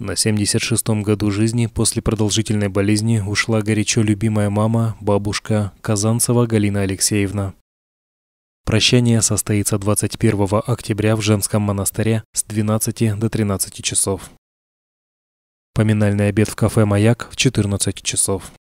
На 76-м году жизни после продолжительной болезни ушла горячо любимая мама, бабушка Казанцева Галина Алексеевна. Прощание состоится 21 октября в женском монастыре с 12 до 13 часов. Поминальный обед в кафе «Маяк» в 14 часов.